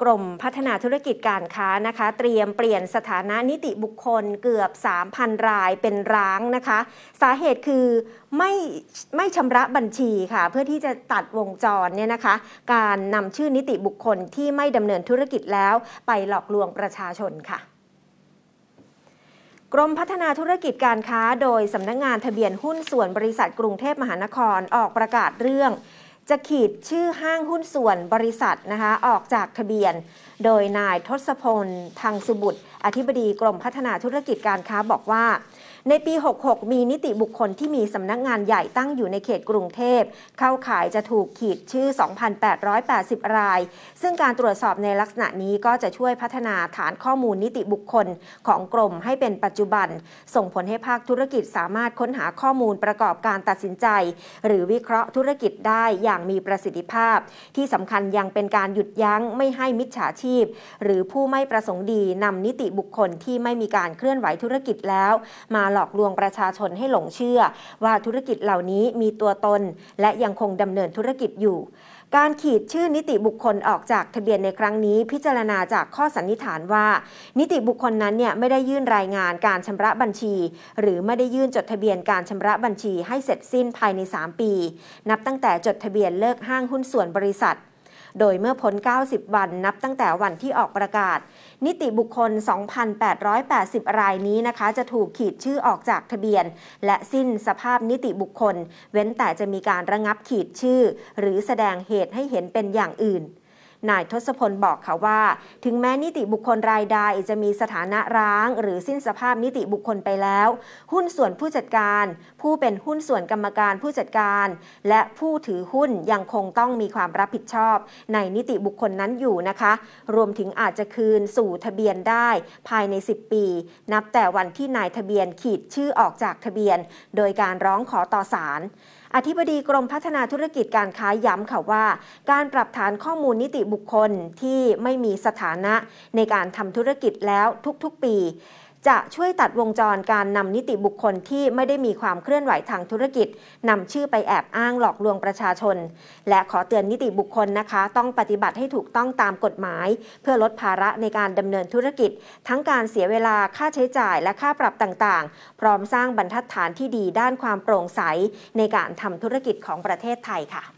กรมพัฒนาธุรกิจการค้านะคะ เตรียมเปลี่ยนสถานะนิติบุคคลเกือบ 3,000 รายเป็นร้างนะคะ สาเหตุคือไม่ไม่ชำระบัญชีค่ะเพื่อที่จะตัดวงจรเนี่ยนะคะการนำชื่อนิติบุคคลที่ไม่ดำเนินธุรกิจแล้วไปหลอกลวงประชาชนค่ะ กรมพัฒนาธุรกิจการค้าโดยสำนักงงานทะเบียนหุ้นส่วนบริษัทกรุงเทพมหานครออกประกาศเรื่องจะขีดชื่อห้างหุ้นส่วนบริษัทนะคะ ออกจากทะเบียน โดยนายทศพลทางสุบุตรอธิบดีกรมพัฒนาธุรกิจการค้าบอกว่าในปี 66 มีนิติบุคคลที่มีสำนักงานใหญ่ตั้งอยู่ในเขตกรุงเทพ เข้าขายจะถูกขีดชื่อ 2,880 ราย ซึ่งการตรวจสอบในลักษณะนี้ก็จะช่วยพัฒนาฐานข้อมูลนิติบุคคลของกรมให้เป็นปัจจุบัน ส่งผลให้ภาคธุรกิจสามารถค้นหาข้อมูลประกอบการตัดสินใจ หรือวิเคราะห์ธุรกิจได้อย่างมีประสิทธิภาพ ที่สำคัญยังเป็นการหยุดยั้งไม่ให้มิจฉาชีพ หรือผู้ไม่ประสงค์ดีนำนิติบุคคลที่ไม่มีการเคลื่อนไหวธุรกิจแล้วมาหลอกลวงประชาชนให้หลงเชื่อว่าธุรกิจเหล่านี้มีตัวตนและยังคงดำเนินธุรกิจอยู่ การขีดชื่อนิติบุคคลออกจากทะเบียนในครั้งนี้พิจารณาจากข้อสันนิษฐานว่า นิติบุคคลนั้นเนี่ยไม่ได้ยื่นรายงานการชำระบัญชี หรือไม่ได้ยื่นจดทะเบียนการชำระบัญชีให้เสร็จสิ้นภายใน 3 ปี นับตั้งแต่จดทะเบียนเลิกห้างหุ้นส่วนบริษัทโดยเมื่อพ้น 90 วันนับตั้งแต่วันที่ออกประกาศ นิติบุคคล 2,880 รายนี้นะคะ จะถูกขีดชื่อออกจากทะเบียน และสิ้นสภาพนิติบุคคล เว้นแต่จะมีการระงับขีดชื่อ หรือแสดงเหตุให้เห็นเป็นอย่างอื่นนายทศพลบอกค่ะว่า ถึงแม้นิติบุคคลรายใดจะมีสถานะร้าง หรือสิ้นสภาพนิติบุคคลไปแล้ว หุ้นส่วนผู้จัดการ ผู้เป็นหุ้นส่วนกรรมการผู้จัดการ และผู้ถือหุ้นยังคงต้องมีความรับผิดชอบ ในนิติบุคคลนั้นอยู่นะคะ รวมถึงอาจจะคืนสู่ทะเบียนได้ภายใน10ปี นับแต่วันที่นายทะเบียนขีดชื่อออกจากทะเบียน โดยการร้องขอต่อศาลอธิบดีกรมพัฒนาธุรกิจการค้าย้ำค่ะว่าการปรับฐานข้อมูลนิติบุคคลที่ไม่มีสถานะในการทำธุรกิจแล้วทุกๆปีจะช่วยตัดวงจรการนำนิติบุคคลที่ไม่ได้มีความเคลื่อนไหวทางธุรกิจนำชื่อไปแอบอ้างหลอกลวงประชาชน และขอเตือนนิติบุคคลนะคะ ต้องปฏิบัติให้ถูกต้องตามกฎหมาย เพื่อลดภาระในการดำเนินธุรกิจ ทั้งการเสียเวลาค่าใช้จ่ายและค่าปรับต่างๆ พร้อมสร้างบรรทัดฐานที่ดี ด้านความโปร่งใสในการทำธุรกิจของประเทศไทยค่ะ